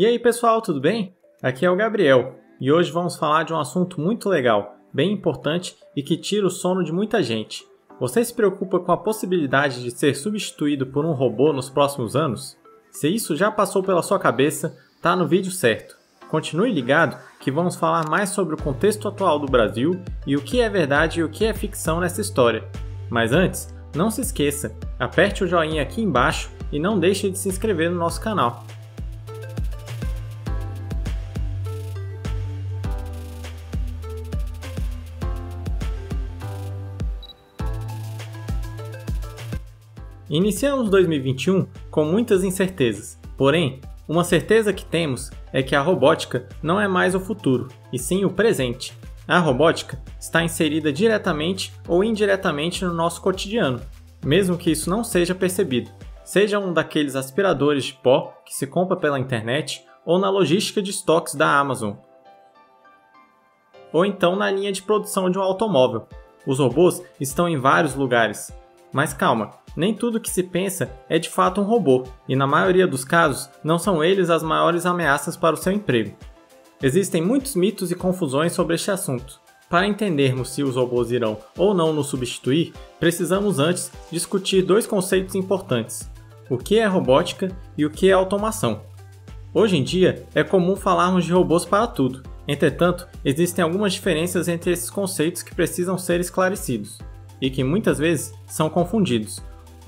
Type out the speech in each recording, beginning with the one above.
E aí pessoal, tudo bem? Aqui é o Gabriel e hoje vamos falar de um assunto muito legal, bem importante e que tira o sono de muita gente. Você se preocupa com a possibilidade de ser substituído por um robô nos próximos anos? Se isso já passou pela sua cabeça, tá no vídeo certo. Continue ligado que vamos falar mais sobre o contexto atual do Brasil e o que é verdade e o que é ficção nessa história. Mas antes, não se esqueça, aperte o joinha aqui embaixo e não deixe de se inscrever no nosso canal. Iniciamos 2021 com muitas incertezas, porém, uma certeza que temos é que a robótica não é mais o futuro, e sim o presente. A robótica está inserida diretamente ou indiretamente no nosso cotidiano, mesmo que isso não seja percebido, seja um daqueles aspiradores de pó que se compra pela internet ou na logística de estoques da Amazon, ou então na linha de produção de um automóvel. Os robôs estão em vários lugares. Mas calma, nem tudo que se pensa é de fato um robô, e na maioria dos casos, não são eles as maiores ameaças para o seu emprego. Existem muitos mitos e confusões sobre este assunto. Para entendermos se os robôs irão ou não nos substituir, precisamos antes discutir dois conceitos importantes: o que é robótica e o que é automação. Hoje em dia, é comum falarmos de robôs para tudo, entretanto, existem algumas diferenças entre esses conceitos que precisam ser esclarecidos e que muitas vezes são confundidos,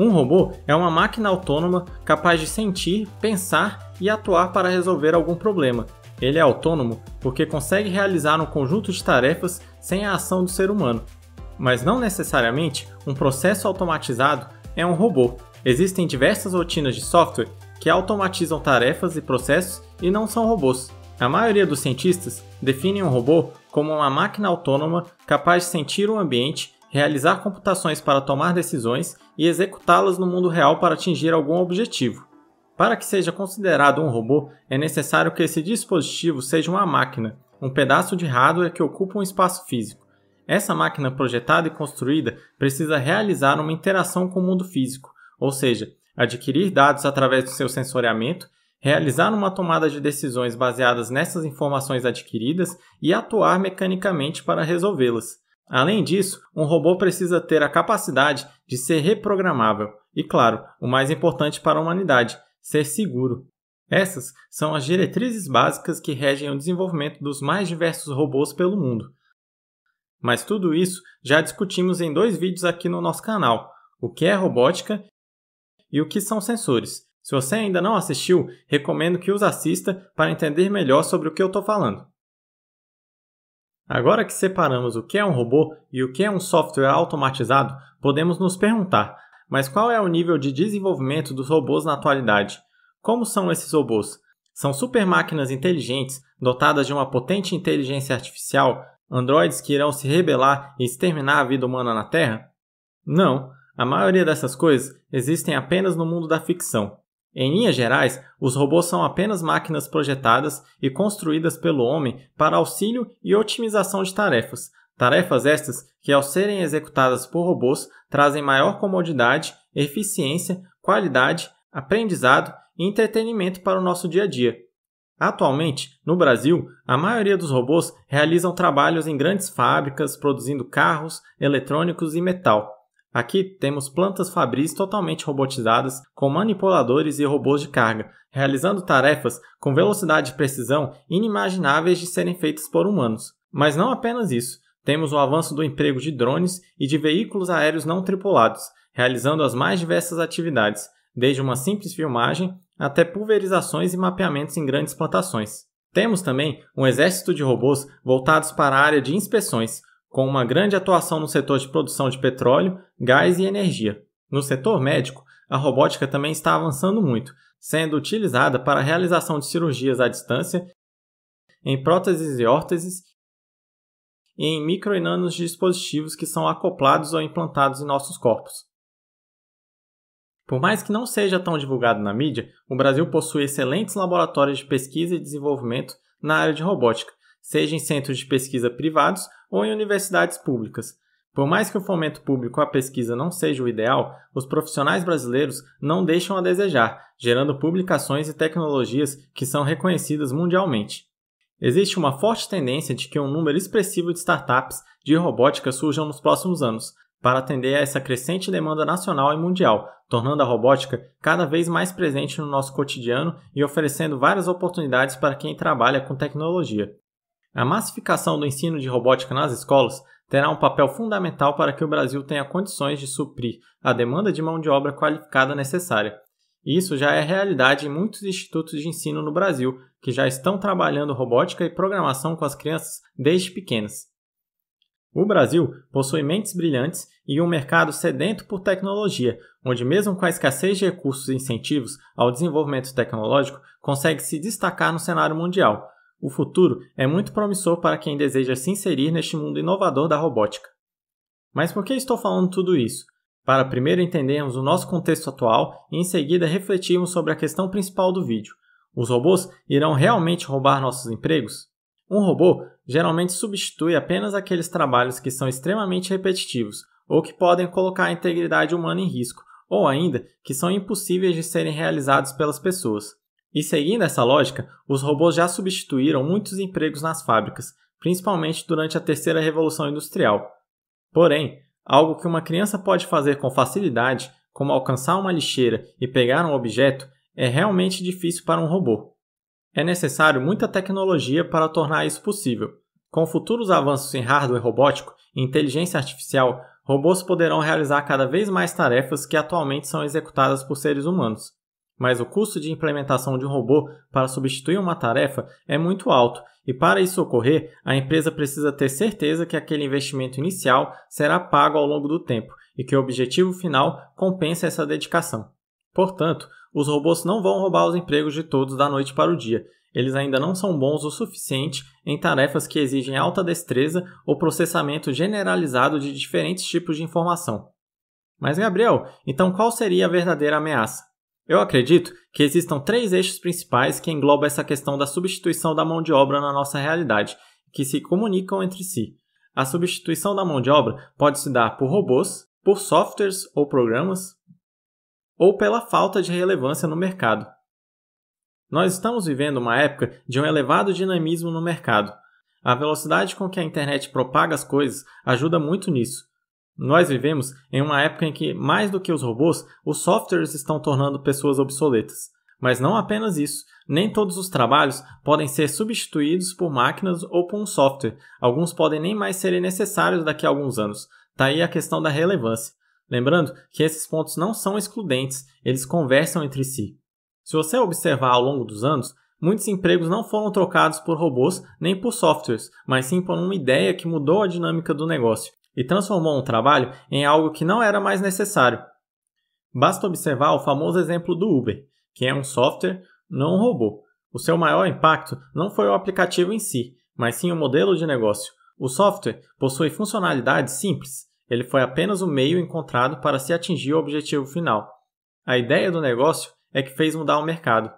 um robô é uma máquina autônoma capaz de sentir, pensar e atuar para resolver algum problema. Ele é autônomo porque consegue realizar um conjunto de tarefas sem a ação do ser humano. Mas não necessariamente um processo automatizado é um robô. Existem diversas rotinas de software que automatizam tarefas e processos e não são robôs. A maioria dos cientistas define um robô como uma máquina autônoma capaz de sentir o ambiente realizar computações para tomar decisões e executá-las no mundo real para atingir algum objetivo. Para que seja considerado um robô, é necessário que esse dispositivo seja uma máquina, um pedaço de hardware que ocupa um espaço físico. Essa máquina projetada e construída precisa realizar uma interação com o mundo físico, ou seja, adquirir dados através do seu sensoriamento, realizar uma tomada de decisões baseadas nessas informações adquiridas e atuar mecanicamente para resolvê-las. Além disso, um robô precisa ter a capacidade de ser reprogramável e, claro, o mais importante para a humanidade, ser seguro. Essas são as diretrizes básicas que regem o desenvolvimento dos mais diversos robôs pelo mundo. Mas tudo isso já discutimos em dois vídeos aqui no nosso canal: o que é robótica e o que são sensores. Se você ainda não assistiu, recomendo que os assista para entender melhor sobre o que eu estou falando. Agora que separamos o que é um robô e o que é um software automatizado, podemos nos perguntar: mas qual é o nível de desenvolvimento dos robôs na atualidade? Como são esses robôs? São super máquinas inteligentes, dotadas de uma potente inteligência artificial, androides que irão se rebelar e exterminar a vida humana na Terra? Não, a maioria dessas coisas existem apenas no mundo da ficção. Em linhas gerais, os robôs são apenas máquinas projetadas e construídas pelo homem para auxílio e otimização de tarefas, tarefas estas que, ao serem executadas por robôs, trazem maior comodidade, eficiência, qualidade, aprendizado e entretenimento para o nosso dia a dia. Atualmente, no Brasil, a maioria dos robôs realizam trabalhos em grandes fábricas produzindo carros, eletrônicos e metal. Aqui temos plantas fabris totalmente robotizadas com manipuladores e robôs de carga, realizando tarefas com velocidade e precisão inimagináveis de serem feitas por humanos. Mas não apenas isso, temos o avanço do emprego de drones e de veículos aéreos não tripulados, realizando as mais diversas atividades, desde uma simples filmagem até pulverizações e mapeamentos em grandes plantações. Temos também um exército de robôs voltados para a área de inspeções, com uma grande atuação no setor de produção de petróleo, gás e energia. No setor médico, a robótica também está avançando muito, sendo utilizada para a realização de cirurgias à distância, em próteses e órteses e em micro e nanos dispositivos que são acoplados ou implantados em nossos corpos. Por mais que não seja tão divulgado na mídia, o Brasil possui excelentes laboratórios de pesquisa e desenvolvimento na área de robótica, seja em centros de pesquisa privados ou em universidades públicas. Por mais que o fomento público à pesquisa não seja o ideal, os profissionais brasileiros não deixam a desejar, gerando publicações e tecnologias que são reconhecidas mundialmente. Existe uma forte tendência de que um número expressivo de startups de robótica surjam nos próximos anos, para atender a essa crescente demanda nacional e mundial, tornando a robótica cada vez mais presente no nosso cotidiano e oferecendo várias oportunidades para quem trabalha com tecnologia. A massificação do ensino de robótica nas escolas terá um papel fundamental para que o Brasil tenha condições de suprir a demanda de mão de obra qualificada necessária. Isso já é realidade em muitos institutos de ensino no Brasil, que já estão trabalhando robótica e programação com as crianças desde pequenas. O Brasil possui mentes brilhantes e um mercado sedento por tecnologia, onde, mesmo com a escassez de recursos e incentivos ao desenvolvimento tecnológico, consegue se destacar no cenário mundial. O futuro é muito promissor para quem deseja se inserir neste mundo inovador da robótica. Mas por que estou falando tudo isso? Para primeiro entendermos o nosso contexto atual e em seguida refletirmos sobre a questão principal do vídeo. Os robôs irão realmente roubar nossos empregos? Um robô geralmente substitui apenas aqueles trabalhos que são extremamente repetitivos ou que podem colocar a integridade humana em risco, ou ainda que são impossíveis de serem realizados pelas pessoas. E seguindo essa lógica, os robôs já substituíram muitos empregos nas fábricas, principalmente durante a terceira revolução industrial. Porém, algo que uma criança pode fazer com facilidade, como alcançar uma lixeira e pegar um objeto, é realmente difícil para um robô. É necessário muita tecnologia para tornar isso possível. Com futuros avanços em hardware robótico e inteligência artificial, robôs poderão realizar cada vez mais tarefas que atualmente são executadas por seres humanos mas o custo de implementação de um robô para substituir uma tarefa é muito alto, e para isso ocorrer, a empresa precisa ter certeza que aquele investimento inicial será pago ao longo do tempo e que o objetivo final compensa essa dedicação. Portanto, os robôs não vão roubar os empregos de todos da noite para o dia. Eles ainda não são bons o suficiente em tarefas que exigem alta destreza ou processamento generalizado de diferentes tipos de informação. Mas, Gabriel, então qual seria a verdadeira ameaça? Eu acredito que existam três eixos principais que englobam essa questão da substituição da mão de obra na nossa realidade, que se comunicam entre si. A substituição da mão de obra pode se dar por robôs, por softwares ou programas, ou pela falta de relevância no mercado. Nós estamos vivendo uma época de um elevado dinamismo no mercado. A velocidade com que a internet propaga as coisas ajuda muito nisso. Nós vivemos em uma época em que, mais do que os robôs, os softwares estão tornando pessoas obsoletas. Mas não apenas isso. Nem todos os trabalhos podem ser substituídos por máquinas ou por um software. Alguns podem nem mais serem necessários daqui a alguns anos. Daí tá aí a questão da relevância. Lembrando que esses pontos não são excludentes, eles conversam entre si. Se você observar ao longo dos anos, muitos empregos não foram trocados por robôs nem por softwares, mas sim por uma ideia que mudou a dinâmica do negócio e transformou um trabalho em algo que não era mais necessário. Basta observar o famoso exemplo do Uber, que é um software, não um robô. O seu maior impacto não foi o aplicativo em si, mas sim o modelo de negócio. O software possui funcionalidades simples, ele foi apenas o meio encontrado para se atingir o objetivo final. A ideia do negócio é que fez mudar o mercado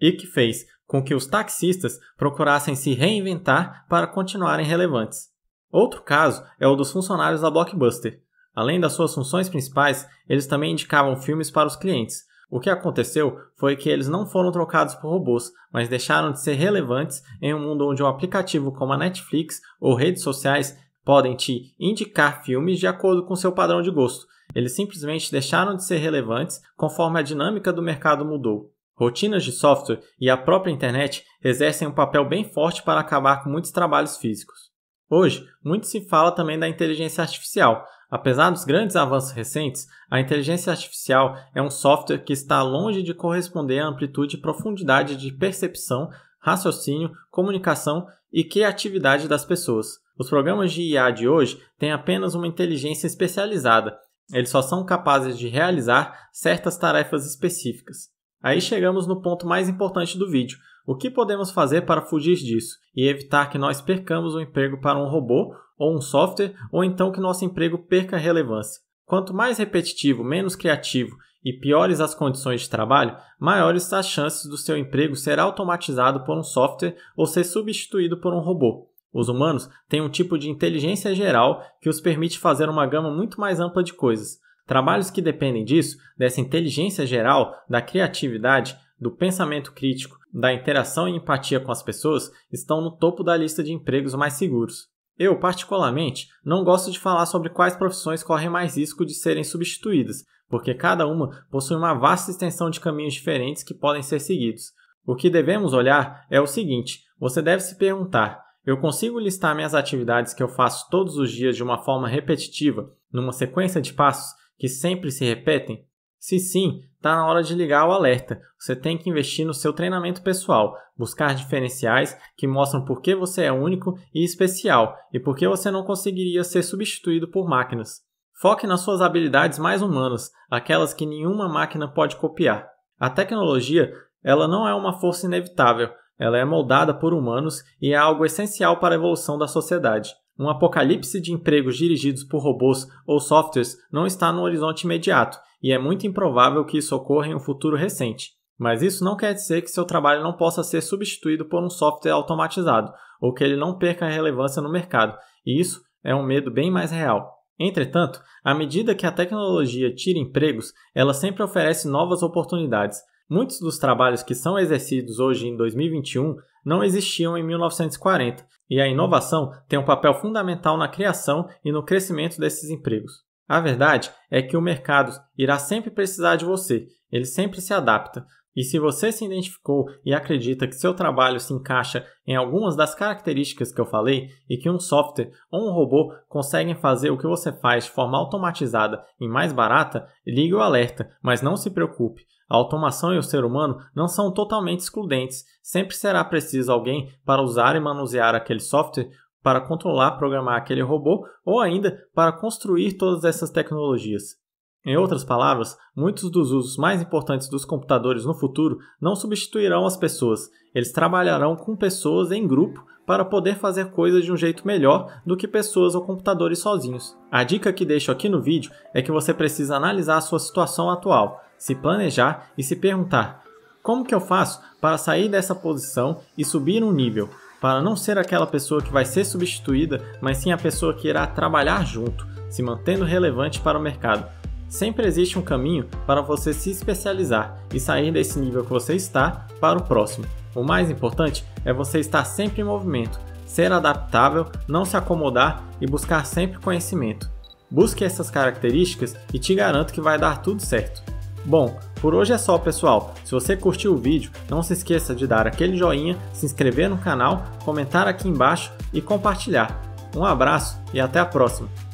e que fez com que os taxistas procurassem se reinventar para continuarem relevantes. Outro caso é o dos funcionários da Blockbuster. Além das suas funções principais, eles também indicavam filmes para os clientes. O que aconteceu foi que eles não foram trocados por robôs, mas deixaram de ser relevantes em um mundo onde um aplicativo como a Netflix ou redes sociais podem te indicar filmes de acordo com seu padrão de gosto. Eles simplesmente deixaram de ser relevantes conforme a dinâmica do mercado mudou. Rotinas de software e a própria internet exercem um papel bem forte para acabar com muitos trabalhos físicos. Hoje, muito se fala também da inteligência artificial. Apesar dos grandes avanços recentes, a inteligência artificial é um software que está longe de corresponder à amplitude e profundidade de percepção, raciocínio, comunicação e criatividade das pessoas. Os programas de IA de hoje têm apenas uma inteligência especializada, eles só são capazes de realizar certas tarefas específicas. Aí chegamos no ponto mais importante do vídeo, o que podemos fazer para fugir disso e evitar que nós percamos o emprego para um robô ou um software, ou então que nosso emprego perca relevância? Quanto mais repetitivo, menos criativo e piores as condições de trabalho, maiores as chances do seu emprego ser automatizado por um software ou ser substituído por um robô. Os humanos têm um tipo de inteligência geral que os permite fazer uma gama muito mais ampla de coisas. Trabalhos que dependem disso, dessa inteligência geral, da criatividade, do pensamento crítico, da interação e empatia com as pessoas estão no topo da lista de empregos mais seguros. Eu, particularmente, não gosto de falar sobre quais profissões correm mais risco de serem substituídas, porque cada uma possui uma vasta extensão de caminhos diferentes que podem ser seguidos. O que devemos olhar é o seguinte: você deve se perguntar, eu consigo listar minhas atividades que eu faço todos os dias de uma forma repetitiva, numa sequência de passos que sempre se repetem? Se sim, está na hora de ligar o alerta. Você tem que investir no seu treinamento pessoal, buscar diferenciais que mostram por que você é único e especial e por que você não conseguiria ser substituído por máquinas. Foque nas suas habilidades mais humanas, aquelas que nenhuma máquina pode copiar. A tecnologia, ela não é uma força inevitável, ela é moldada por humanos e é algo essencial para a evolução da sociedade. Um apocalipse de empregos dirigidos por robôs ou softwares não está no horizonte imediato e é muito improvável que isso ocorra em um futuro recente. Mas isso não quer dizer que seu trabalho não possa ser substituído por um software automatizado, ou que ele não perca relevância no mercado, e isso é um medo bem mais real. Entretanto, à medida que a tecnologia tira empregos, ela sempre oferece novas oportunidades. Muitos dos trabalhos que são exercidos hoje em 2021 não existiam em 1940, e a inovação tem um papel fundamental na criação e no crescimento desses empregos. A verdade é que o mercado irá sempre precisar de você, ele sempre se adapta. E se você se identificou e acredita que seu trabalho se encaixa em algumas das características que eu falei e que um software ou um robô conseguem fazer o que você faz de forma automatizada e mais barata, ligue o alerta, mas não se preocupe. A automação e o ser humano não são totalmente excludentes. Sempre será preciso alguém para usar e manusear aquele software para controlar, programar aquele robô ou ainda para construir todas essas tecnologias. Em outras palavras, muitos dos usos mais importantes dos computadores no futuro não substituirão as pessoas, eles trabalharão com pessoas em grupo para poder fazer coisas de um jeito melhor do que pessoas ou computadores sozinhos. A dica que deixo aqui no vídeo é que você precisa analisar a sua situação atual, se planejar e se perguntar: como que eu faço para sair dessa posição e subir um nível? para não ser aquela pessoa que vai ser substituída, mas sim a pessoa que irá trabalhar junto, se mantendo relevante para o mercado. Sempre existe um caminho para você se especializar e sair desse nível que você está para o próximo. O mais importante é você estar sempre em movimento, ser adaptável, não se acomodar e buscar sempre conhecimento. Busque essas características e te garanto que vai dar tudo certo. Bom, por hoje é só, pessoal. Se você curtiu o vídeo, não se esqueça de dar aquele joinha, se inscrever no canal, comentar aqui embaixo e compartilhar. Um abraço e até a próxima!